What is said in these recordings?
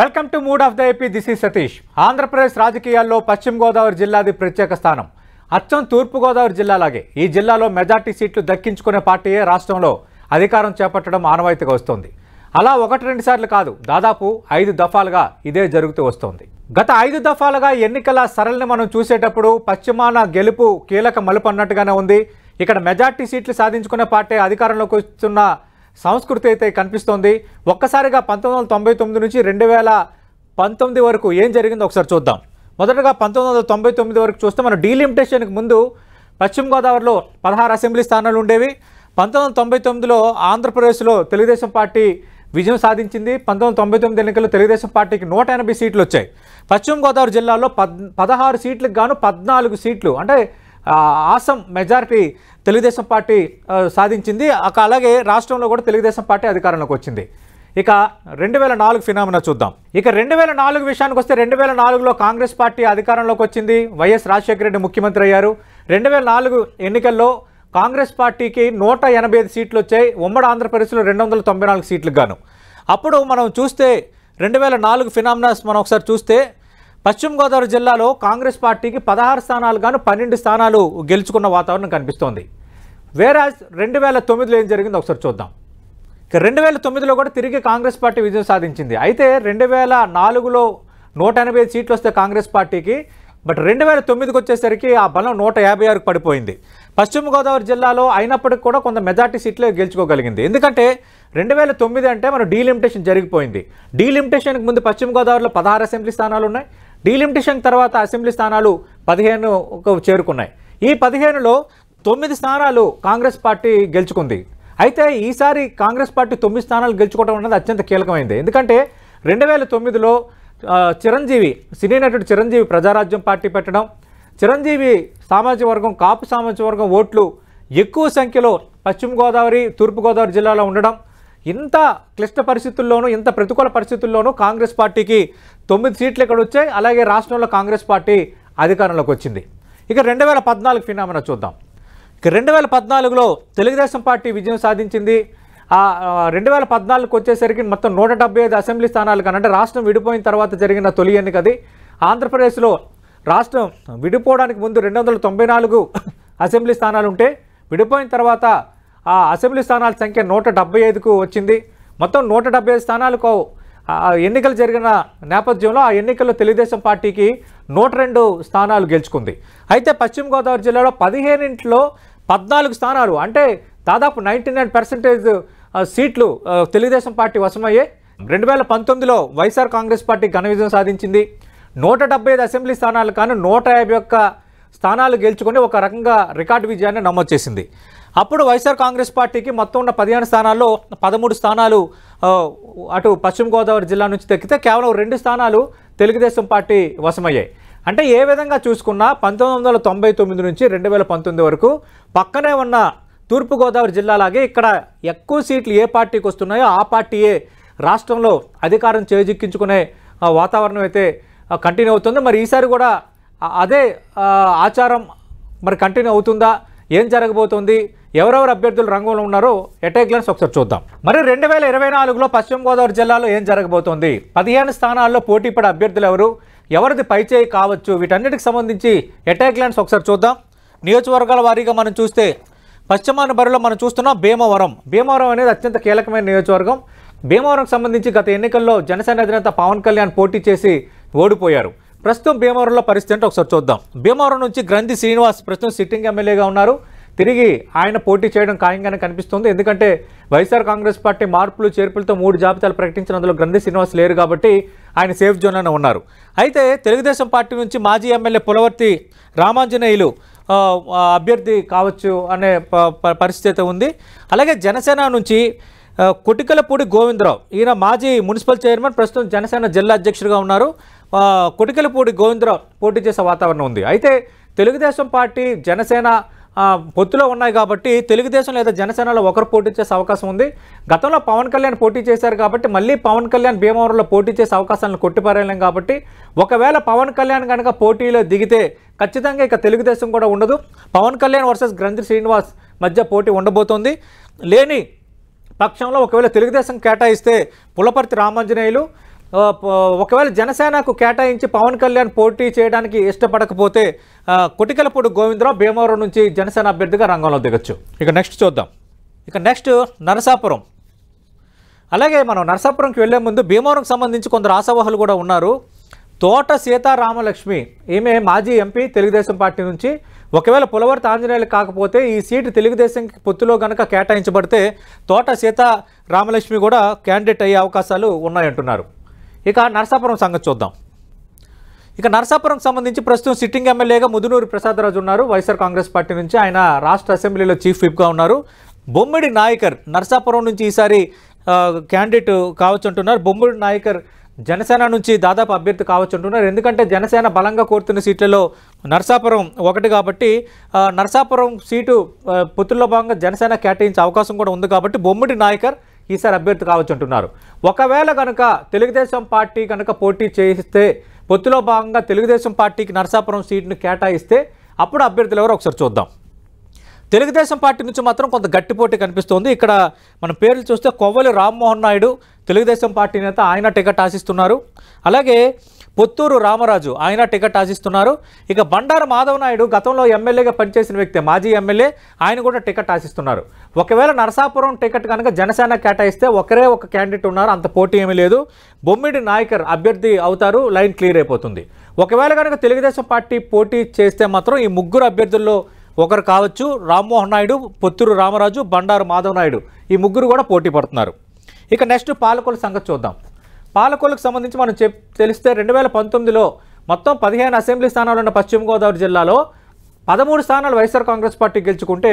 welcome to mood of the AP this is Satish Andhra Pradesh రాజకీయాల్లో పశ్చిమ గోదావరి జిల్లాది ప్రత్యేక స్థానం అచ్చం తూర్పుగోదావరి జిల్లాలాగే ఈ జిల్లాలో మెజార్టీ సీట్లు దక్కించుకునే పార్టీయే రాష్ట్రంలో అధికారం చేపట్టడం ఆనవాయితీగా వస్తోంది అలా ఒకటి రెండు సార్లు కాదు దాదాపు ఐదు దఫాలుగా ఇదే జరుగుతూ వస్తోంది గత ఐదు దఫాలుగా ఎన్నికల సరళిని మనం చూసేటప్పుడు పశ్చిమాన గెలుపు కీలక మలుపు అన్నట్టుగానే ఉంది ఇక్కడ మెజార్టీ సీట్లు సాధించుకునే పార్టీ అధికారంలోకి వస్తున్న సంస్కృతి అయితే కనిపిస్తోంది ఒక్కసారిగా పంతొమ్మిది వందల తొంభై తొమ్మిది నుంచి రెండు వేల పంతొమ్మిది వరకు ఏం జరిగిందో ఒకసారి చూద్దాం మొదటగా పంతొమ్మిది వందల తొంభై తొమ్మిది వరకు చూస్తే మనం డీలిమిటేషన్కి ముందు పశ్చిమ గోదావరిలో పదహారు అసెంబ్లీ స్థానాలు ఉండేవి పంతొమ్మిది వందల తొంభై తొమ్మిదిలో ఆంధ్రప్రదేశ్లో తెలుగుదేశం పార్టీ విజయం సాధించింది పంతొమ్మిది వందల తొంభై తొమ్మిది ఎన్నికల్లో తెలుగుదేశం పార్టీకి నూట ఎనభై సీట్లు వచ్చాయి పశ్చిమ గోదావరి జిల్లాలో పద్ పదహారు సీట్లకు గాను పద్నాలుగు సీట్లు అంటే ఆసం మెజారిటీ తెలుగుదేశం పార్టీ సాధించింది అలాగే రాష్ట్రంలో కూడా తెలుగుదేశం పార్టీ అధికారంలోకి వచ్చింది ఇక రెండు వేల నాలుగు ఫినామినా చూద్దాం ఇక రెండు వేల నాలుగు విషయానికి వస్తే రెండు వేల నాలుగులో కాంగ్రెస్ పార్టీ అధికారంలోకి వచ్చింది వైఎస్ రాజశేఖర రెడ్డి ముఖ్యమంత్రి అయ్యారు రెండు వేల నాలుగు ఎన్నికల్లో కాంగ్రెస్ పార్టీకి నూట ఎనభై ఐదు సీట్లు వచ్చాయి ఉమ్మడి ఆంధ్రప్రదేశ్లో రెండు వందల తొంభై నాలుగు సీట్లకు గాను అప్పుడు మనం చూస్తే రెండు వేల నాలుగు ఫినామినాస్ మనం ఒకసారి చూస్తే పశ్చిమ గోదావరి జిల్లాలో కాంగ్రెస్ పార్టీకి పదహారు స్థానాలుగాను పన్నెండు స్థానాలు గెలుచుకున్న వాతావరణం కనిపిస్తోంది వేరే రెండు వేల తొమ్మిదిలో ఏం జరిగిందో ఒకసారి చూద్దాం రెండు వేల తొమ్మిదిలో కూడా తిరిగి కాంగ్రెస్ పార్టీ విజయం సాధించింది అయితే రెండు వేల నాలుగులో నూట ఎనభై ఐదు సీట్లు వస్తే కాంగ్రెస్ పార్టీకి బట్ రెండు వేల తొమ్మిదికి వచ్చేసరికి ఆ బలం నూట యాభై ఆరుకు పడిపోయింది పశ్చిమ గోదావరి జిల్లాలో అయినప్పటికి కూడా కొంత మెజార్టీ సీట్లు గెలుచుకోగలిగింది ఎందుకంటే రెండు వేల తొమ్మిది అంటే మనం డీలిమిటేషన్ జరిగిపోయింది డీలిమిటేషన్కి ముందు పశ్చిమ గోదావరిలో పదహారు అసెంబ్లీ స్థానాలు ఉన్నాయి డీలిమిటేషన్ తర్వాత అసెంబ్లీ స్థానాలు పదిహేను చేరుకున్నాయి ఈ పదిహేనులో తొమ్మిది స్థానాలు కాంగ్రెస్ పార్టీ గెలుచుకుంది అయితే ఈసారి కాంగ్రెస్ పార్టీ తొమ్మిది స్థానాలు గెలుచుకోవడం అనేది అత్యంత కీలకమైంది ఎందుకంటే రెండు వేల తొమ్మిదిలో చిరంజీవి సినీ నటుడు చిరంజీవి ప్రజారాజ్యం పార్టీ పెట్టడం చిరంజీవి సామాజిక వర్గం కాపు సామాజిక వర్గం ఓట్లు ఎక్కువ సంఖ్యలో పశ్చిమ గోదావరి తూర్పుగోదావరి జిల్లాలో ఉండడం ఇంత క్లిష్ట పరిస్థితుల్లోనూ ఇంత ప్రతికూల పరిస్థితుల్లోనూ కాంగ్రెస్ పార్టీకి తొమ్మిది సీట్లు ఇక్కడ వచ్చాయి అలాగే రాష్ట్రంలో కాంగ్రెస్ పార్టీ అధికారంలోకి వచ్చింది ఇక రెండు వేల పద్నాలుగు ఫినామినా చూద్దాం ఇక రెండు వేల పద్నాలుగులో తెలుగుదేశం పార్టీ విజయం సాధించింది ఆ రెండు వేల పద్నాలుగుకి వచ్చేసరికి మొత్తం నూట డెబ్బై ఐదు అసెంబ్లీ స్థానాలు కానంటే రాష్ట్రం విడిపోయిన తర్వాత జరిగిన తొలి ఎన్నిక అది ఆంధ్రప్రదేశ్లో రాష్ట్రం విడిపోవడానికి ముందు రెండు వందల తొంభై నాలుగు అసెంబ్లీ స్థానాలు ఉంటే విడిపోయిన తర్వాత ఆ అసెంబ్లీ స్థానాల సంఖ్య నూట ఐదుకు వచ్చింది మొత్తం నూట డెబ్బై స్థానాలకు ఎన్నికలు జరిగిన నేపథ్యంలో ఆ ఎన్నికల్లో తెలుగుదేశం పార్టీకి నూట రెండు స్థానాలు గెలుచుకుంది అయితే పశ్చిమ గోదావరి జిల్లాలో పదిహేనింటిలో పద్నాలుగు స్థానాలు అంటే దాదాపు నైంటీ నైన్ పర్సెంటేజ్ సీట్లు తెలుగుదేశం పార్టీ వశమయ్యే రెండు వేల పంతొమ్మిదిలో వైఎస్ఆర్ కాంగ్రెస్ పార్టీ ఘన విజయం సాధించింది నూట డెబ్బై ఐదు అసెంబ్లీ స్థానాలు కానీ నూట యాభై ఒక్క స్థానాలు గెలుచుకొని ఒక రకంగా రికార్డు విజయాన్ని నమోదు చేసింది అప్పుడు వైఎస్ఆర్ కాంగ్రెస్ పార్టీకి మొత్తం ఉన్న పదిహేను స్థానాల్లో పదమూడు స్థానాలు అటు పశ్చిమ గోదావరి జిల్లా నుంచి దక్కితే కేవలం రెండు స్థానాలు తెలుగుదేశం పార్టీ వశమయ్యాయి అంటే ఏ విధంగా చూసుకున్నా పంతొమ్మిది నుంచి రెండు వరకు పక్కనే ఉన్న తూర్పుగోదావరి జిల్లాలాగే ఇక్కడ ఎక్కువ సీట్లు ఏ పార్టీకి వస్తున్నాయో ఆ పార్టీయే రాష్ట్రంలో అధికారం చేజిక్కించుకునే వాతావరణం అయితే కంటిన్యూ అవుతుంది మరి ఈసారి కూడా అదే ఆచారం మరి కంటిన్యూ అవుతుందా ఏం జరగబోతుంది ఎవరెవరు అభ్యర్థులు రంగంలో ఉన్నారో ఎటైగ్లన్స్ ఒకసారి చూద్దాం మరి రెండు వేల ఇరవై నాలుగులో పశ్చిమ గోదావరి జిల్లాలో ఏం జరగబోతోంది పదిహేను స్థానాల్లో పోటీ పడే అభ్యర్థులు ఎవరు ఎవరిది పైచేయి కావచ్చు వీటన్నిటికి సంబంధించి ఎటైగ్లన్స్ ఒకసారి చూద్దాం నియోజకవర్గాల వారీగా మనం చూస్తే పశ్చిమాన బరిలో మనం చూస్తున్నాం భీమవరం భీమవరం అనేది అత్యంత కీలకమైన నియోజకవర్గం భీమవరం సంబంధించి గత ఎన్నికల్లో జనసేన అధినేత పవన్ కళ్యాణ్ పోటీ చేసి ఓడిపోయారు ప్రస్తుతం భీమవరంలో పరిస్థితి అంటే ఒకసారి చూద్దాం భీమవరం నుంచి గ్రంథి శ్రీనివాస్ ప్రస్తుతం సిట్టింగ్ ఎమ్మెల్యేగా ఉన్నారు తిరిగి ఆయన పోటీ చేయడం ఖాయంగానే కనిపిస్తుంది ఎందుకంటే వైఎస్ఆర్ కాంగ్రెస్ పార్టీ మార్పులు చేర్పులతో మూడు జాబితాలు ప్రకటించిన అందులో గ్రంథి శ్రీనివాస్ లేరు కాబట్టి ఆయన సేఫ్ జోన్ అని ఉన్నారు అయితే తెలుగుదేశం పార్టీ నుంచి మాజీ ఎమ్మెల్యే పులవర్తి రామాంజనేయులు అభ్యర్థి కావచ్చు అనే పరిస్థితి ఉంది అలాగే జనసేన నుంచి కొటికలపూడి గోవిందరావు ఈయన మాజీ మున్సిపల్ చైర్మన్ ప్రస్తుతం జనసేన జిల్లా అధ్యక్షుడిగా ఉన్నారు కొటికలపూడి గోవిందరావు పోటీ చేసే వాతావరణం ఉంది అయితే తెలుగుదేశం పార్టీ జనసేన పొత్తులో ఉన్నాయి కాబట్టి తెలుగుదేశం లేదా జనసేనలో ఒకరు పోటీ చేసే అవకాశం ఉంది గతంలో పవన్ కళ్యాణ్ పోటీ చేశారు కాబట్టి మళ్ళీ పవన్ కళ్యాణ్ భీమవరంలో పోటీ చేసే అవకాశాలను కొట్టిపారేయలేం కాబట్టి ఒకవేళ పవన్ కళ్యాణ్ కనుక పోటీలో దిగితే ఖచ్చితంగా ఇక తెలుగుదేశం కూడా ఉండదు పవన్ కళ్యాణ్ వర్సెస్ గ్రంథి శ్రీనివాస్ మధ్య పోటీ ఉండబోతోంది లేని పక్షంలో ఒకవేళ తెలుగుదేశం కేటాయిస్తే పులపర్తి రామాంజనేయులు ఒకవేళ జనసేనకు కేటాయించి పవన్ కళ్యాణ్ పోటీ చేయడానికి ఇష్టపడకపోతే కొటికలపూడి గోవిందరావు భీమవరం నుంచి జనసేన అభ్యర్థిగా రంగంలో దిగచ్చు ఇక నెక్స్ట్ చూద్దాం ఇక నెక్స్ట్ నరసాపురం అలాగే మనం నరసాపురంకి వెళ్లే ముందు భీమవరంకి సంబంధించి కొందరు ఆశావహులు కూడా ఉన్నారు తోట సీతారామలక్ష్మి ఈమె మాజీ ఎంపీ తెలుగుదేశం పార్టీ నుంచి ఒకవేళ పులవర్తి ఆంజనేయులు కాకపోతే ఈ సీటు తెలుగుదేశం పొత్తులో గనక కేటాయించబడితే తోట సీతారామలక్ష్మి కూడా క్యాండిడేట్ అయ్యే అవకాశాలు ఉన్నాయంటున్నారు ఇక నర్సాపురం సంగతి చూద్దాం ఇక నర్సాపురం సంబంధించి ప్రస్తుతం సిట్టింగ్ ఎమ్మెల్యేగా ముదునూరు ప్రసాదరాజు ఉన్నారు వైఎస్ఆర్ కాంగ్రెస్ పార్టీ నుంచి ఆయన రాష్ట్ర అసెంబ్లీలో చీఫ్ విప్గా ఉన్నారు బొమ్మిడి నాయకర్ నర్సాపురం నుంచి ఈసారి క్యాండిడేట్ కావచ్చు అంటున్నారు బొమ్మిడి నాయకర్ జనసేన నుంచి దాదాపు అభ్యర్థి కావచ్చు అంటున్నారు ఎందుకంటే జనసేన బలంగా కోరుతున్న సీట్లలో నర్సాపురం ఒకటి కాబట్టి నర్సాపురం సీటు పొత్తుల్లో భాగంగా జనసేన కేటాయించే అవకాశం కూడా ఉంది కాబట్టి బొమ్మిడి నాయకర్ ఈసారి అభ్యర్థి కావచ్చు అంటున్నారు ఒకవేళ కనుక తెలుగుదేశం పార్టీ కనుక పోటీ చేయిస్తే పొత్తులో భాగంగా తెలుగుదేశం పార్టీకి నరసాపురం సీటును కేటాయిస్తే అప్పుడు అభ్యర్థులు ఎవరో ఒకసారి చూద్దాం తెలుగుదేశం పార్టీ నుంచి మాత్రం కొంత గట్టి పోటీ కనిపిస్తోంది ఇక్కడ మన పేర్లు చూస్తే కొవ్వలి రామ్మోహన్ నాయుడు తెలుగుదేశం పార్టీ నేత ఆయన టికెట్ ఆశిస్తున్నారు అలాగే పొత్తూరు రామరాజు ఆయన టికెట్ ఆశిస్తున్నారు ఇక బండారు మాధవ నాయుడు గతంలో ఎమ్మెల్యేగా పనిచేసిన వ్యక్తి మాజీ ఎమ్మెల్యే ఆయన కూడా టికెట్ ఆశిస్తున్నారు ఒకవేళ నరసాపురం టికెట్ కనుక జనసేన కేటాయిస్తే ఒకరే ఒక క్యాండిడేట్ ఉన్నారు అంత పోటీ ఏమీ లేదు బొమ్మిడి నాయకర్ అభ్యర్థి అవుతారు లైన్ క్లియర్ అయిపోతుంది ఒకవేళ కనుక తెలుగుదేశం పార్టీ పోటీ చేస్తే మాత్రం ఈ ముగ్గురు అభ్యర్థుల్లో ఒకరు కావచ్చు రామ్మోహన్ నాయుడు పుత్తూరు రామరాజు బండారు మాధవ నాయుడు ఈ ముగ్గురు కూడా పోటీ పడుతున్నారు ఇక నెక్స్ట్ పాలకుల సంగతి చూద్దాం పాలకొలకు సంబంధించి మనం చెప్ తెలిస్తే రెండు వేల పంతొమ్మిదిలో మొత్తం పదిహేను అసెంబ్లీ స్థానాలు ఉన్న పశ్చిమ గోదావరి జిల్లాలో పదమూడు స్థానాలు వైఎస్ఆర్ కాంగ్రెస్ పార్టీ గెలుచుకుంటే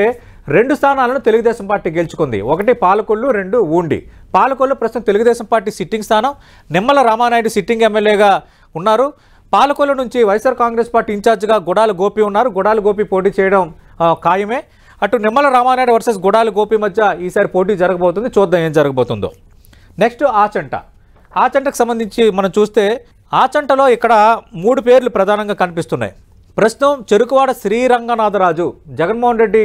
రెండు స్థానాలను తెలుగుదేశం పార్టీ గెలుచుకుంది ఒకటి పాలకొల్లు రెండు ఊండి పాలకొల్లు ప్రస్తుతం తెలుగుదేశం పార్టీ సిట్టింగ్ స్థానం నిమ్మల రామానాయుడు సిట్టింగ్ ఎమ్మెల్యేగా ఉన్నారు పాలకొల్లు నుంచి వైఎస్ఆర్ కాంగ్రెస్ పార్టీ ఇన్ఛార్జ్గా గుడాల గోపి ఉన్నారు గుడాల గోపి పోటీ చేయడం ఖాయమే అటు నిమ్మల రామానాయుడు వర్సెస్ గుడాల గోపి మధ్య ఈసారి పోటీ జరగబోతుంది చూద్దాం ఏం జరగబోతుందో నెక్స్ట్ ఆచంట ఆచంటకు సంబంధించి మనం చూస్తే ఆచంటలో ఇక్కడ మూడు పేర్లు ప్రధానంగా కనిపిస్తున్నాయి ప్రస్తుతం చెరుకువాడ శ్రీరంగనాథరాజు జగన్మోహన్ రెడ్డి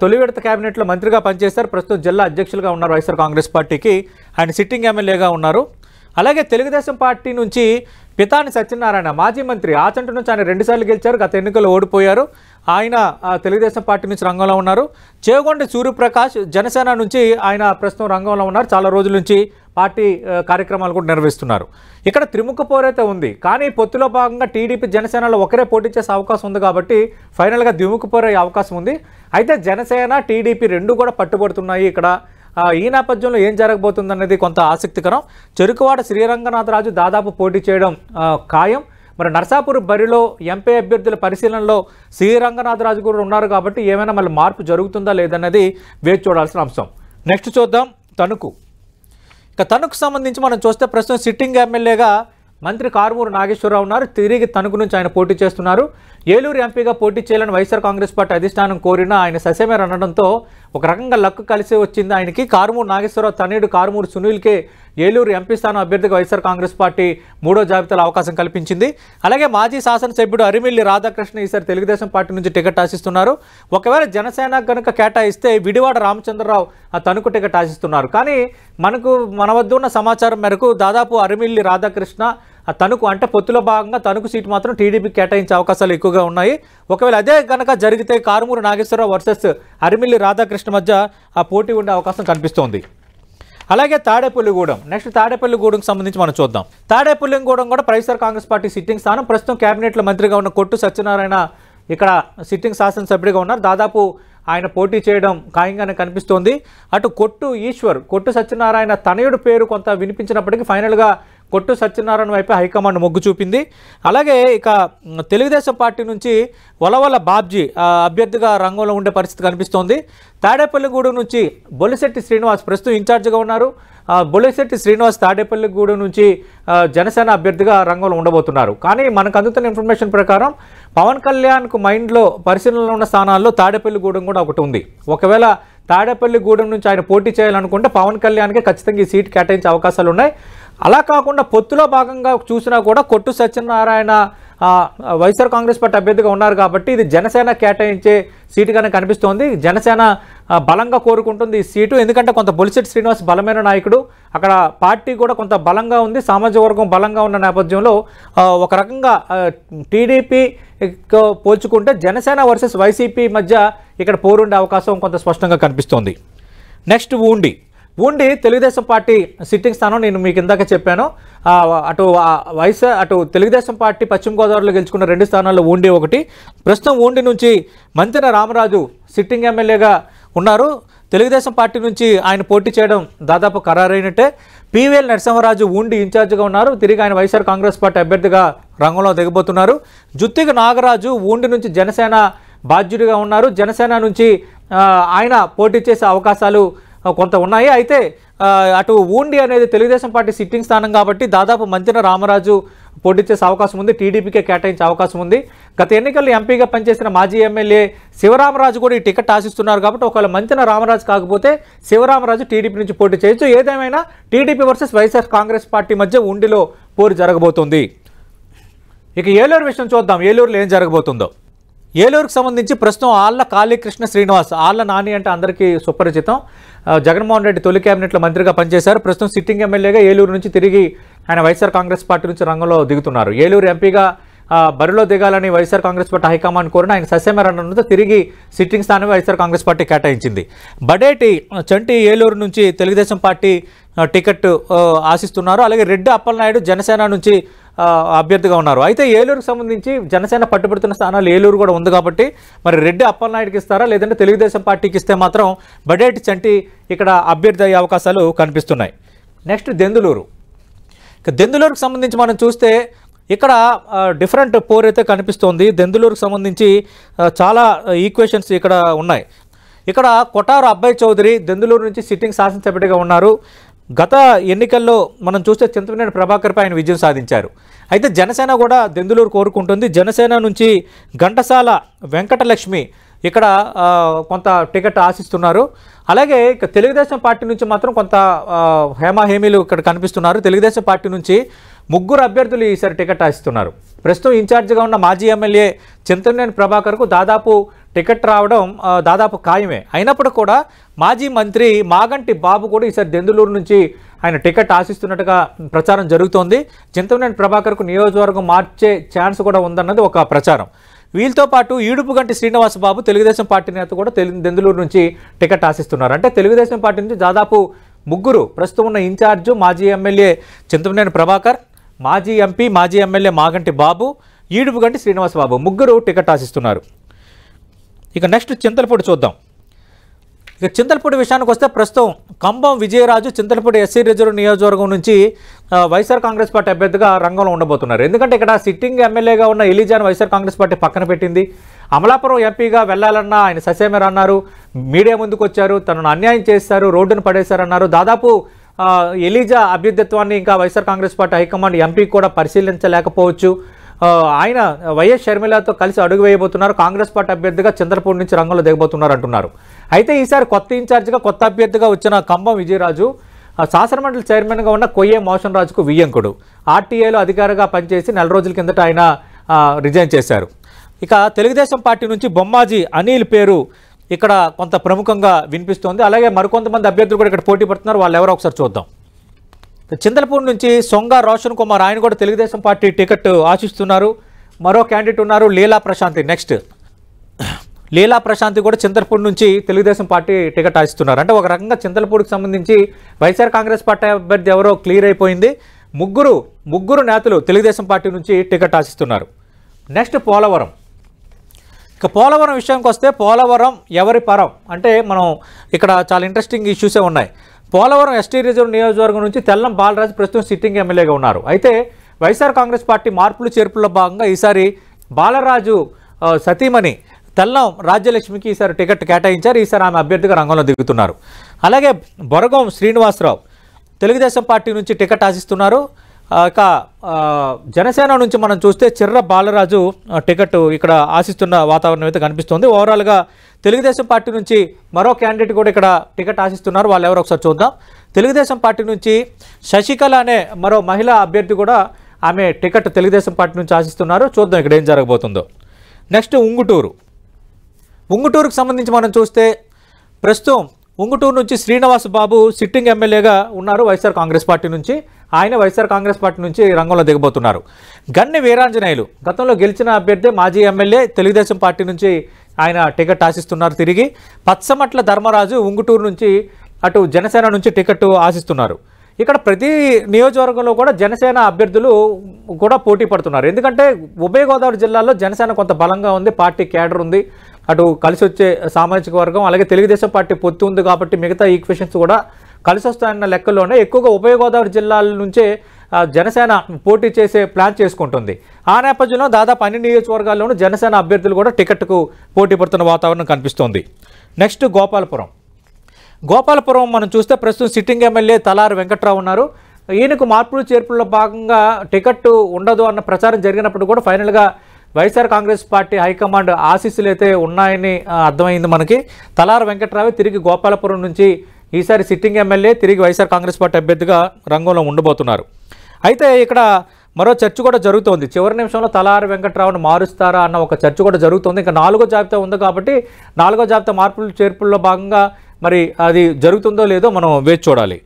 తొలి విడత కేబినెట్లో మంత్రిగా పనిచేశారు ప్రస్తుతం జిల్లా అధ్యక్షులుగా ఉన్నారు వైఎస్ఆర్ కాంగ్రెస్ పార్టీకి ఆయన సిట్టింగ్ ఎమ్మెల్యేగా ఉన్నారు అలాగే తెలుగుదేశం పార్టీ నుంచి పితాని సత్యనారాయణ మాజీ మంత్రి ఆచంట నుంచి ఆయన రెండుసార్లు గెలిచారు గత ఎన్నికలు ఓడిపోయారు ఆయన తెలుగుదేశం పార్టీ నుంచి రంగంలో ఉన్నారు చేగొండ సూర్యప్రకాష్ జనసేన నుంచి ఆయన ప్రస్తుతం రంగంలో ఉన్నారు చాలా రోజుల నుంచి పార్టీ కార్యక్రమాలు కూడా నిర్వహిస్తున్నారు ఇక్కడ త్రిముఖ పోరైతే ఉంది కానీ పొత్తులో భాగంగా టీడీపీ జనసేనలో ఒకరే పోటీ చేసే అవకాశం ఉంది కాబట్టి ఫైనల్గా ద్విముఖ పోరయ్యే అవకాశం ఉంది అయితే జనసేన టీడీపీ రెండు కూడా పట్టుబడుతున్నాయి ఇక్కడ ఈ నేపథ్యంలో ఏం జరగబోతుందనేది కొంత ఆసక్తికరం చెరుకువాడ శ్రీరంగనాథరాజు దాదాపు పోటీ చేయడం ఖాయం మరి నర్సాపూర్ బరిలో ఎంపీ అభ్యర్థుల పరిశీలనలో సి రంగనాథరాజు కూడా ఉన్నారు కాబట్టి ఏమైనా మళ్ళీ మార్పు జరుగుతుందా లేదన్నది వేచి చూడాల్సిన అంశం నెక్స్ట్ చూద్దాం తణుకు ఇక తణుకు సంబంధించి మనం చూస్తే ప్రస్తుతం సిట్టింగ్ ఎమ్మెల్యేగా మంత్రి కారుమూరు నాగేశ్వరరావు ఉన్నారు తిరిగి తణుకు నుంచి ఆయన పోటీ చేస్తున్నారు ఏలూరు ఎంపీగా పోటీ చేయాలని వైఎస్ఆర్ కాంగ్రెస్ పార్టీ అధిష్టానం కోరినా ఆయన ససేమేర్ అనడంతో ఒక రకంగా లక్ కలిసి వచ్చింది ఆయనకి కారుమూరు నాగేశ్వరరావు తనేడు కారుమూరు సునీల్కే ఏలూరు ఎంపీ స్థానం అభ్యర్థిగా వైఎస్ఆర్ కాంగ్రెస్ పార్టీ మూడో జాబితాలో అవకాశం కల్పించింది అలాగే మాజీ శాసనసభ్యుడు అరిమిల్లి రాధాకృష్ణ ఈసారి తెలుగుదేశం పార్టీ నుంచి టికెట్ ఆశిస్తున్నారు ఒకవేళ జనసేన కనుక కేటాయిస్తే విడివాడ రామచంద్రరావు తణుకు టికెట్ ఆశిస్తున్నారు కానీ మనకు మన వద్ద ఉన్న సమాచారం మేరకు దాదాపు అరిమిల్లి రాధాకృష్ణ తణుకు అంటే పొత్తులో భాగంగా తణుకు సీటు మాత్రం టీడీపీకి కేటాయించే అవకాశాలు ఎక్కువగా ఉన్నాయి ఒకవేళ అదే కనుక జరిగితే కారుమూరు నాగేశ్వరరావు వర్సెస్ అరిమిల్లి రాధాకృష్ణ మధ్య ఆ పోటీ ఉండే అవకాశం కనిపిస్తోంది అలాగే తాడేపల్లిగూడెం నెక్స్ట్ తాడేపల్లిగూడెంకి సంబంధించి మనం చూద్దాం తాడేపల్లిగూడెం కూడా వైఎస్ఆర్ కాంగ్రెస్ పార్టీ సిట్టింగ్ స్థానం ప్రస్తుతం కేబినెట్లో మంత్రిగా ఉన్న కొట్టు సత్యనారాయణ ఇక్కడ సిట్టింగ్ శాసనసభ్యుడిగా ఉన్నారు దాదాపు ఆయన పోటీ చేయడం ఖాయంగానే కనిపిస్తోంది అటు కొట్టు ఈశ్వర్ కొట్టు సత్యనారాయణ తనయుడు పేరు కొంత వినిపించినప్పటికీ ఫైనల్గా కొట్టు సత్యనారాయణ వైపు హైకమాండ్ మొగ్గు చూపింది అలాగే ఇక తెలుగుదేశం పార్టీ నుంచి వలవల బాబ్జీ అభ్యర్థిగా రంగంలో ఉండే పరిస్థితి కనిపిస్తోంది తాడేపల్లిగూడెం నుంచి బొలిశెట్టి శ్రీనివాస్ ప్రస్తుతం ఇన్ఛార్జ్గా ఉన్నారు బొలిశెట్టి శ్రీనివాస్ తాడేపల్లిగూడెం నుంచి జనసేన అభ్యర్థిగా రంగంలో ఉండబోతున్నారు కానీ మనకు అందుతున్న ఇన్ఫర్మేషన్ ప్రకారం పవన్ కళ్యాణ్కు మైండ్లో పరిశీలనలో ఉన్న స్థానాల్లో తాడేపల్లిగూడెం కూడా ఒకటి ఉంది ఒకవేళ తాడేపల్లిగూడెం నుంచి ఆయన పోటీ చేయాలనుకుంటే పవన్ కళ్యాణ్కి ఖచ్చితంగా ఈ సీట్ కేటాయించే అవకాశాలు ఉన్నాయి అలా కాకుండా పొత్తులో భాగంగా చూసినా కూడా కొట్టు సత్యనారాయణ వైఎస్ఆర్ కాంగ్రెస్ పార్టీ అభ్యర్థిగా ఉన్నారు కాబట్టి ఇది జనసేన కేటాయించే సీటుగానే కనిపిస్తోంది జనసేన బలంగా కోరుకుంటుంది ఈ సీటు ఎందుకంటే కొంత బొలిసెట్ శ్రీనివాస్ బలమైన నాయకుడు అక్కడ పార్టీ కూడా కొంత బలంగా ఉంది సామాజిక వర్గం బలంగా ఉన్న నేపథ్యంలో ఒక రకంగా టీడీపీ పోల్చుకుంటే జనసేన వర్సెస్ వైసీపీ మధ్య ఇక్కడ పోరుండే అవకాశం కొంత స్పష్టంగా కనిపిస్తోంది నెక్స్ట్ ఊండి ఉండి తెలుగుదేశం పార్టీ సిట్టింగ్ స్థానం నేను మీకు ఇందాక చెప్పాను అటు వైఎస్ అటు తెలుగుదేశం పార్టీ పశ్చిమ గోదావరిలో గెలుచుకున్న రెండు స్థానాల్లో ఉండి ఒకటి ప్రస్తుతం ఉండి నుంచి మంతెన రామరాజు సిట్టింగ్ ఎమ్మెల్యేగా ఉన్నారు తెలుగుదేశం పార్టీ నుంచి ఆయన పోటీ చేయడం దాదాపు ఖరారైనట్టే పీవీఎల్ నరసింహరాజు ఉండి ఇన్ఛార్జిగా ఉన్నారు తిరిగి ఆయన వైఎస్ఆర్ కాంగ్రెస్ పార్టీ అభ్యర్థిగా రంగంలో దిగబోతున్నారు జుత్తిక నాగరాజు ఉండి నుంచి జనసేన బాధ్యుడిగా ఉన్నారు జనసేన నుంచి ఆయన పోటీ చేసే అవకాశాలు కొంత ఉన్నాయి అయితే అటు ఊండి అనేది తెలుగుదేశం పార్టీ సిట్టింగ్ స్థానం కాబట్టి దాదాపు మంచిన రామరాజు పోటీచేసే అవకాశం ఉంది టీడీపీకే కేటాయించే అవకాశం ఉంది గత ఎన్నికల్లో ఎంపీగా పనిచేసిన మాజీ ఎమ్మెల్యే శివరామరాజు కూడా ఈ టికెట్ ఆశిస్తున్నారు కాబట్టి ఒకవేళ మంచిన రామరాజు కాకపోతే శివరామరాజు టీడీపీ నుంచి పోటీ చేయొచ్చు ఏదేమైనా TDP versus YSR Congress party మధ్య ఉండిలో పోరు జరగబోతుంది ఇక ఏలూరు విషయం చూద్దాం ఏలూరులో ఏం జరగబోతుందో ఏలూరుకు సంబంధించి ప్రస్తుతం ఆళ్ళ కాళీకృష్ణ శ్రీనివాస్ ఆళ్ళ నాని అంటే అందరికీ సుపరిచితం జగన్మోహన్ రెడ్డి తొలి క్యాబినెట్లో మంత్రిగా పనిచేశారు ప్రస్తుతం సిట్టింగ్ ఎమ్మెల్యేగా ఏలూరు నుంచి తిరిగి ఆయన వైఎస్ఆర్ కాంగ్రెస్ పార్టీ నుంచి రంగంలో దిగుతున్నారు ఏలూరు ఎంపీగా బరిలో దిగాలని వైఎస్ఆర్ కాంగ్రెస్ పార్టీ హైకమాండ్ కోరిన ఆయన సస్యమరణంతో తిరిగి సిట్టింగ్ స్థానం వైఎస్ఆర్ కాంగ్రెస్ పార్టీ కేటాయించింది బడేటి చంటి ఏలూరు నుంచి తెలుగుదేశం పార్టీ టికెట్ ఆశిస్తున్నారు అలాగే రెడ్డి అప్పలనాయుడు జనసేన నుంచి అభ్యర్థిగా ఉన్నారు అయితే ఏలూరుకు సంబంధించి జనసేన పట్టుబడుతున్న స్థానాలు ఏలూరు కూడా ఉంది కాబట్టి మరి రెడ్డి అప్పలనాయుడికి ఇస్తారా లేదంటే తెలుగుదేశం పార్టీకి ఇస్తే మాత్రం బడేటి చంటి ఇక్కడ అభ్యర్థి అయ్యే అవకాశాలు కనిపిస్తున్నాయి నెక్స్ట్ దెందులూరు ఇక దెందులూరుకు సంబంధించి మనం చూస్తే ఇక్కడ డిఫరెంట్ పోర్ అయితే కనిపిస్తోంది దెందులూరుకు సంబంధించి చాలా ఈక్వేషన్స్ ఇక్కడ ఉన్నాయి ఇక్కడ కొటారు అబ్బాయి చౌదరి దెందులూరు నుంచి సిట్టింగ్ శాసనసభ్యుడిగా ఉన్నారు గత ఎన్నికల్లో మనం చూస్తే చింతమనేని ప్రభాకర్పై ఆయన విజయం సాధించారు అయితే జనసేన కూడా దెందులూరు కోరుకుంటుంది జనసేన నుంచి ఘంటసాల వెంకటలక్ష్మి ఇక్కడ కొంత టికెట్ ఆశిస్తున్నారు అలాగే ఇక తెలుగుదేశం పార్టీ నుంచి మాత్రం కొంత హేమాహేమీలు ఇక్కడ కనిపిస్తున్నారు తెలుగుదేశం పార్టీ నుంచి ముగ్గురు అభ్యర్థులు ఈసారి టికెట్ ఆశిస్తున్నారు ప్రస్తుతం ఇన్ఛార్జిగా ఉన్న మాజీ ఎమ్మెల్యే చింతనేని ప్రభాకర్కు దాదాపు టికెట్ రావడం దాదాపు ఖాయమే అయినప్పుడు కూడా మాజీ మంత్రి మాగంటి బాబు కూడా ఈసారి దెందులూరు నుంచి ఆయన టికెట్ ఆశిస్తున్నట్టుగా ప్రచారం జరుగుతోంది చింతనేని ప్రభాకర్కు నియోజకవర్గం మార్చే ఛాన్స్ కూడా ఉందన్నది ఒక ప్రచారం వీళ్ళతో పాటు ఈడుపుగంటి శ్రీనివాసబాబు తెలుగుదేశం పార్టీ నేత కూడా తెలుగు దెందులూరు నుంచి టికెట్ ఆశిస్తున్నారు అంటే తెలుగుదేశం పార్టీ నుంచి దాదాపు ముగ్గురు ప్రస్తుతం ఉన్న ఇన్ఛార్జు మాజీ ఎమ్మెల్యే చింతమనేని ప్రభాకర్ మాజీ ఎంపీ మాజీ ఎమ్మెల్యే మాగంటి బాబు ఈడుపుగంటి శ్రీనివాసబాబు ముగ్గురు టికెట్ ఆశిస్తున్నారు ఇక నెక్స్ట్ చింతలపూడి చూద్దాం ఇక చింతలపూడి విషయానికి వస్తే ప్రస్తుతం కంబం విజయరాజు చింతలపూడి ఎస్సీ రిజర్వ్ నియోజకవర్గం నుంచి వైఎస్ఆర్ కాంగ్రెస్ పార్టీ అభ్యర్థిగా రంగంలో ఉండబోతున్నారు ఎందుకంటే ఇక్కడ సిట్టింగ్ ఎమ్మెల్యేగా ఉన్న ఎలిజాను వైఎస్ఆర్ కాంగ్రెస్ పార్టీ పక్కన పెట్టింది అమలాపురం ఎంపీగా వెళ్లాలన్నా ఆయన ససేమర్ అన్నారు మీడియా ముందుకు వచ్చారు తనను అన్యాయం చేశారు రోడ్డును పడేశారన్నారు దాదాపు ఎలీజా అభ్యర్థిత్వాన్ని ఇంకా YSR Congress party high command MP కూడా పరిశీలించలేకపోవచ్చు ఆయన వైఎస్ షర్మిలతో కలిసి అడుగు వేయబోతున్నారు కాంగ్రెస్ పార్టీ అభ్యర్థిగా చంద్రపూర్ నుంచి రంగంలో దిగబోతున్నారు అంటున్నారు అయితే ఈసారి కొత్త ఇన్ఛార్జిగా కొత్త అభ్యర్థిగా వచ్చిన కంబం విజయరాజు శాసనమండలి చైర్మన్గా ఉన్న కొయ్యే మోషన్ రాజుకు వియ్యంకుడు ఆర్టీఏలో అధికారిగా పనిచేసి నెల రోజుల కిందట ఆయన రిజైన్ చేశారు ఇక తెలుగుదేశం పార్టీ నుంచి బొమ్మాజీ అనిల్ పేరు ఇక్కడ కొంత ప్రముఖంగా వినిపిస్తోంది అలాగే మరికొంతమంది అభ్యర్థులు కూడా ఇక్కడ పోటీ పడుతున్నారు వాళ్ళు ఎవరో ఒకసారి చూద్దాం చింతలపూడి నుంచి సొంగ రోషన్ కుమార్ ఆయన కూడా తెలుగుదేశం పార్టీ టికెట్ ఆశిస్తున్నారు మరో క్యాండిడేట్ ఉన్నారు లీలా ప్రశాంతి నెక్స్ట్ లీలా ప్రశాంతి కూడా చింతలపూడి నుంచి తెలుగుదేశం పార్టీ టికెట్ ఆశిస్తున్నారు అంటే ఒక రకంగా చింతలపూడికి సంబంధించి వైఎస్ఆర్ కాంగ్రెస్ పార్టీ అభ్యర్థి ఎవరో క్లియర్ అయిపోయింది ముగ్గురు ముగ్గురు నేతలు తెలుగుదేశం పార్టీ నుంచి టికెట్ ఆశిస్తున్నారు నెక్స్ట్ పోలవరం ఇక పోలవరం విషయానికి వస్తే పోలవరం ఎవరి పరం అంటే మనం ఇక్కడ చాలా ఇంట్రెస్టింగ్ ఇష్యూసే ఉన్నాయి పోలవరం ఎస్టీ రిజర్వ్ నియోజకవర్గం నుంచి తెల్లం బాలరాజు ప్రస్తుతం సిట్టింగ్ ఎమ్మెల్యేగా ఉన్నారు అయితే వైఎస్ఆర్ కాంగ్రెస్ పార్టీ మార్పులు చేర్పుల్లో భాగంగా ఈసారి బాలరాజు సతీమణి తెల్లం రాజ్యలక్ష్మికి ఈసారి టికెట్ కేటాయించారు ఈసారి ఆమె అభ్యర్థిగా రంగంలో దిగుతున్నారు అలాగే బొరగం శ్రీనివాసరావు తెలుగుదేశం పార్టీ నుంచి టికెట్ ఆశిస్తున్నారు ఇక జనసేన నుంచి మనం చూస్తే చిర్ర బాలరాజు టికెట్ ఇక్కడ ఆశిస్తున్న వాతావరణం అయితే కనిపిస్తుంది ఓవరాల్గా తెలుగుదేశం పార్టీ నుంచి మరో క్యాండిడేట్ కూడా ఇక్కడ టికెట్ ఆశిస్తున్నారు వాళ్ళు ఎవరో ఒకసారి చూద్దాం తెలుగుదేశం పార్టీ నుంచి శశికళ అనే మరో మహిళా అభ్యర్థి కూడా ఆమె టికెట్ తెలుగుదేశం పార్టీ నుంచి ఆశిస్తున్నారు చూద్దాం ఇక్కడ ఏం జరగబోతుందో నెక్స్ట్ ఉంగుటూరు ఉంగుటూరుకు సంబంధించి మనం చూస్తే ప్రస్తుతం ఉంగుటూరు నుంచి శ్రీనివాస్ బాబు సిట్టింగ్ ఎమ్మెల్యేగా ఉన్నారు వైఎస్ఆర్ కాంగ్రెస్ పార్టీ నుంచి ఆయన వైఎస్ఆర్ కాంగ్రెస్ పార్టీ నుంచి రంగంలో దిగబోతున్నారు గన్ని వీరాంజనేయులు గతంలో గెలిచిన అభ్యర్థి మాజీ ఎమ్మెల్యే తెలుగుదేశం పార్టీ నుంచి ఆయన టికెట్ ఆశిస్తున్నారు తిరిగి పచ్చమట్ల ధర్మరాజు ఉంగుటూరు నుంచి అటు జనసేన నుంచి టికెట్ ఆశిస్తున్నారు ఇక్కడ ప్రతి నియోజకవర్గంలో కూడా జనసేన అభ్యర్థులు కూడా పోటీ పడుతున్నారు ఎందుకంటే ఉభయ గోదావరి జిల్లాలో జనసేన కొంత బలంగా ఉంది పార్టీ కేడర్ ఉంది అటు కలిసి వచ్చే సామాజిక వర్గం అలాగే తెలుగుదేశం పార్టీ పొత్తు ఉంది కాబట్టి మిగతా ఈక్వేషన్స్ కూడా కలిసి వస్తాయన్న లెక్కల్లోనే ఎక్కువగా ఉభయ గోదావరి జిల్లాల నుంచే జనసేన పోటీ చేసే ప్లాన్ చేసుకుంటుంది ఆ నేపథ్యంలో దాదాపు అన్ని నియోజకవర్గాల్లోనూ జనసేన అభ్యర్థులు కూడా టికెట్కు పోటీ పడుతున్న వాతావరణం కనిపిస్తోంది నెక్స్ట్ గోపాలపురం గోపాలపురం మనం చూస్తే ప్రస్తుతం సిట్టింగ్ ఎమ్మెల్యే తలారు వెంకట్రావు ఉన్నారు ఈయనకు మార్పులు చేర్పుల్లో భాగంగా టికెట్ ఉండదు అన్న ప్రచారం జరిగినప్పుడు కూడా ఫైనల్గా వైఎస్ఆర్ కాంగ్రెస్ పార్టీ హైకమాండ్ ఆశీస్సులు అయితే ఉన్నాయని అర్థమైంది మనకి తలారు వెంకట్రావు తిరిగి గోపాలపురం నుంచి ఈసారి సిట్టింగ్ ఎమ్మెల్యే తిరిగి వైఎస్ఆర్ కాంగ్రెస్ పార్టీ అభ్యర్థిగా రంగంలో ఉండబోతున్నారు అయితే ఇక్కడ మరో చర్చ కూడా జరుగుతోంది చివరి నిమిషంలో తలారి వెంకట్రావును మారుస్తారా అన్న ఒక చర్చ కూడా జరుగుతోంది ఇంకా నాలుగో జాబితా ఉంది కాబట్టి నాలుగో జాబితా మార్పులు చేర్పుల్లో భాగంగా మరి అది జరుగుతుందో లేదో మనం వేచి చూడాలి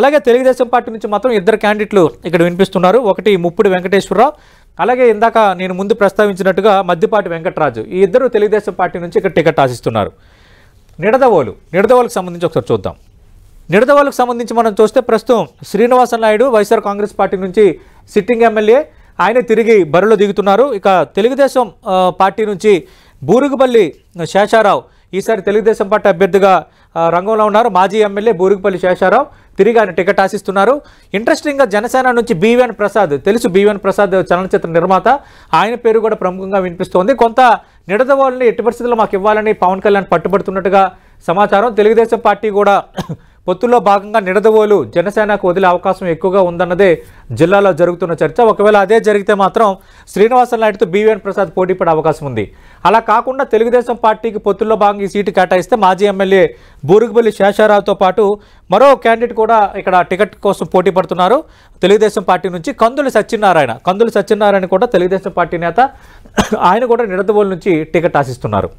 అలాగే తెలుగుదేశం పార్టీ నుంచి మాత్రం ఇద్దరు క్యాండిడేట్లు ఇక్కడ వినిపిస్తున్నారు ఒకటి ముప్పుడు వెంకటేశ్వరరావు అలాగే ఇందాక నేను ముందు ప్రస్తావించినట్టుగా మద్దిపాటి వెంకటరాజు ఈ ఇద్దరు తెలుగుదేశం పార్టీ నుంచి ఇక్కడ టికెట్ ఆశిస్తున్నారు నిడదవోలు నిడదవోలకు సంబంధించి ఒకసారి చూద్దాం నిడదవాళ్ళకు సంబంధించి మనం చూస్తే ప్రస్తుతం శ్రీనివాస నాయుడు వైఎస్ఆర్ కాంగ్రెస్ పార్టీ నుంచి సిట్టింగ్ ఎమ్మెల్యే ఆయన తిరిగి బరిలో దిగుతున్నారు ఇక తెలుగుదేశం పార్టీ నుంచి బూరుగుపల్లి శేషారావు ఈసారి తెలుగుదేశం పార్టీ అభ్యర్థిగా రంగంలో ఉన్నారు మాజీ ఎమ్మెల్యే బూరుగుపల్లి శేషారావు తిరిగి ఆయన టికెట్ ఆశిస్తున్నారు ఇంట్రెస్టింగ్గా జనసేన నుంచి బీవెన్ ప్రసాద్ తెలుసు బీవెన్ ప్రసాద్ చలనచిత్ర నిర్మాత ఆయన పేరు కూడా ప్రముఖంగా వినిపిస్తోంది కొంత నిడదవాళ్ళని ఎట్టి పరిస్థితుల్లో మాకు ఇవ్వాలని పవన్ కళ్యాణ్ పట్టుబడుతున్నట్టుగా సమాచారం తెలుగుదేశం పార్టీ కూడా పొత్తుల్లో భాగంగా నిడదవోలు జనసేనకు వదిలే అవకాశం ఎక్కువగా ఉందన్నదే జిల్లాలో జరుగుతున్న చర్చ ఒకవేళ అదే జరిగితే మాత్రం శ్రీనివాసన్ నాయుడుతో బీవీఎన్ ప్రసాద్ పోటీ పడే అవకాశం ఉంది అలా కాకుండా తెలుగుదేశం పార్టీకి పొత్తుల్లో భాగంగా ఈ సీటు కేటాయిస్తే మాజీ ఎమ్మెల్యే బూరుగుబల్లి శేషారావుతో పాటు మరో క్యాండిడేట్ కూడా ఇక్కడ టికెట్ కోసం పోటీ పడుతున్నారు తెలుగుదేశం పార్టీ నుంచి కందులు సత్యనారాయణ కందులు సత్యనారాయణ కూడా తెలుగుదేశం పార్టీ నేత ఆయన కూడా నిడదవోలు నుంచి టికెట్ ఆశిస్తున్నారు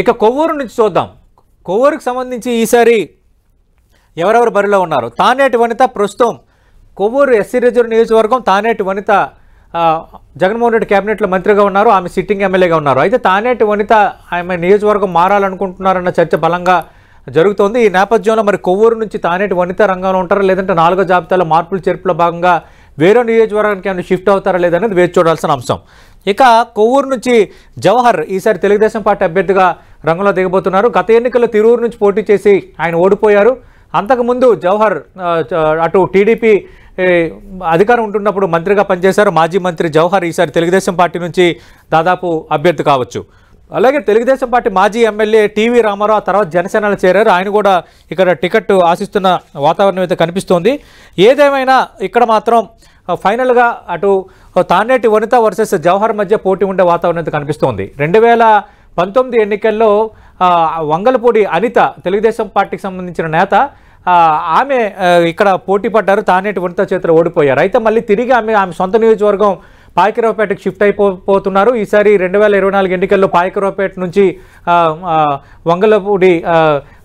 ఇక కొవ్వూరు నుంచి చూద్దాం కొవ్వూరుకు సంబంధించి ఈసారి ఎవరెవరు బరిలో ఉన్నారు తానేటి వనిత ప్రస్తుతం కొవ్వూరు ఎస్సీ రిజర్వ్ నియోజకవర్గం తానేటి వనిత జగన్మోహన్ రెడ్డి కేబినెట్లో మంత్రిగా ఉన్నారు ఆమె సిట్టింగ్ ఎమ్మెల్యేగా ఉన్నారు అయితే తానేటి వనిత ఆమె నియోజకవర్గం మారాలనుకుంటున్నారన్న చర్చ బలంగా జరుగుతోంది ఈ నేపథ్యంలో మరి కొవ్వూరు నుంచి తానేటి వనిత రంగంలో ఉంటారా లేదంటే నాలుగో జాబితాలో మార్పులు చేర్పుల భాగంగా వేరే నియోజకవర్గానికి ఏమైనా షిఫ్ట్ అవుతారా లేదనేది వేచి చూడాల్సిన అంశం ఇక కొవ్వూరు నుంచి జవహర్ ఈసారి తెలుగుదేశం పార్టీ అభ్యర్థిగా రంగంలో దిగబోతున్నారు గత ఎన్నికల్లో తిరువురు నుంచి పోటీ చేసి ఆయన ఓడిపోయారు అంతకుముందు జవహర్ అటు టీడీపీ అధికారం ఉంటున్నప్పుడు మంత్రిగా పనిచేశారు మాజీ మంత్రి జవహర్ ఈసారి తెలుగుదేశం పార్టీ నుంచి దాదాపు అభ్యర్థి కావచ్చు అలాగే తెలుగుదేశం పార్టీ మాజీ ఎమ్మెల్యే టీవీ రామారావు తర్వాత జనసేనలో చేరారు ఆయన కూడా ఇక్కడ టికెట్ ఆశిస్తున్న వాతావరణం అయితే కనిపిస్తోంది ఏదేమైనా ఇక్కడ మాత్రం ఫైనల్గా అటు తానేటి వనిత వర్సెస్ జవహర్ మధ్య పోటీ ఉండే వాతావరణం అయితే కనిపిస్తోంది రెండు ఎన్నికల్లో వంగలపూడి అనిత తెలుగుదేశం పార్టీకి సంబంధించిన నేత ఆమె ఇక్కడ పోటీ పడ్డారు తానేటి వనిత చేతులు ఓడిపోయారు అయితే మళ్ళీ తిరిగి ఆమె ఆమె సొంత నియోజకవర్గం పాయకరావుపేటకు షిఫ్ట్ అయిపోతున్నారు ఈసారి రెండు వేల ఇరవై నాలుగు ఎన్నికల్లో పాయకరావుపేట నుంచి వంగలపూడి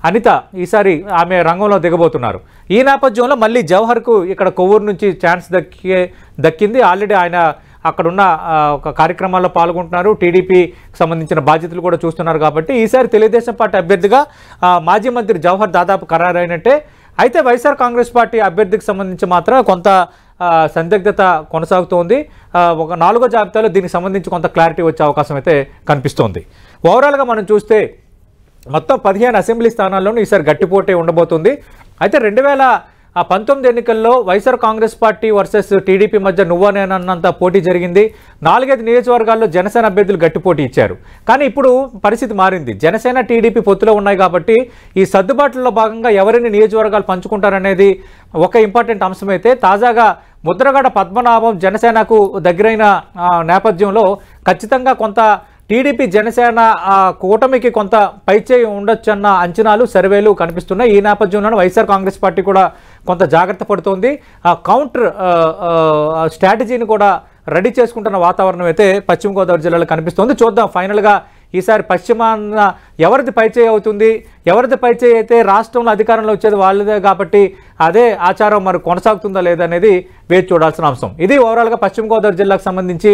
అనిత ఈసారి ఆమె రంగంలో దిగబోతున్నారు ఈ నేపథ్యంలో మళ్ళీ జవహర్కు ఇక్కడ కొవ్వూరు నుంచి ఛాన్స్ దక్కి దక్కింది ఆల్రెడీ ఆయన అక్కడున్న ఒక కార్యక్రమాల్లో పాల్గొంటున్నారు టీడీపీకి సంబంధించిన బాధ్యతలు కూడా చూస్తున్నారు కాబట్టి ఈసారి తెలుగుదేశం పార్టీ అభ్యర్థిగా మాజీ మంత్రి జవహర్ దాదాపు ఖరారైనట్టే అయితే వైఎస్ఆర్ కాంగ్రెస్ పార్టీ అభ్యర్థికి సంబంధించి మాత్రం కొంత సందిగ్ధత కొనసాగుతోంది ఒక నాలుగో జాబితాలో దీనికి సంబంధించి కొంత క్లారిటీ వచ్చే అవకాశం అయితే కనిపిస్తోంది ఓవరాల్గా మనం చూస్తే మొత్తం పదిహేను అసెంబ్లీ స్థానాల్లోనూ ఈసారి గట్టిపోటే ఉండబోతుంది అయితే రెండు వేల ఆ పంతొమ్మిది ఎన్నికల్లో YSR Congress party versus TDP మధ్య నువ్వనేనన్నంత పోటీ జరిగింది నాలుగైదు నియోజకవర్గాల్లో జనసేన అభ్యర్థులు గట్టి పోటీ ఇచ్చారు కానీ ఇప్పుడు పరిస్థితి మారింది జనసేన టీడీపీ పొత్తులో ఉన్నాయి కాబట్టి ఈ సర్దుబాట్లలో భాగంగా ఎవరిని నియోజకవర్గాలు పంచుకుంటారనేది ఒక ఇంపార్టెంట్ అంశమైతే తాజాగా ముద్రగడ పద్మనాభం జనసేనకు దగ్గరైన నేపథ్యంలో ఖచ్చితంగా కొంత టీడీపీ జనసేన కూటమికి కొంత పైచేయి ఉండొచ్చన్న అంచనాలు సర్వేలు కనిపిస్తున్నాయి ఈ నేపథ్యంలోనే వైఎస్ఆర్ కాంగ్రెస్ పార్టీ కూడా కొంత జాగ్రత్త పడుతోంది ఆ కౌంటర్ స్ట్రాటజీని కూడా రెడీ చేసుకుంటున్న వాతావరణం అయితే పశ్చిమ గోదావరి జిల్లాలో కనిపిస్తోంది చూద్దాం ఫైనల్గా ఈసారి పశ్చిమాన ఎవరిది పైచేయి అవుతుంది ఎవరిది పైచేయి అయితే రాష్ట్రంలో అధికారంలో వచ్చేది వాళ్ళదే కాబట్టి అదే ఆచారం మరి కొనసాగుతుందా లేదనేది వేచి చూడాల్సిన అంశం ఇది ఓవరాల్గా పశ్చిమ గోదావరి జిల్లాకు సంబంధించి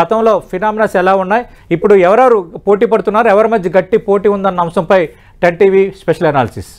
గతంలో ఫినామినాస్ ఎలా ఉన్నాయి ఇప్పుడు ఎవరెవరు పోటీ పడుతున్నారు ఎవరి మధ్య గట్టి పోటీ ఉందన్న అంశంపై టెన్ టీవీ స్పెషల్ అనాలిసిస్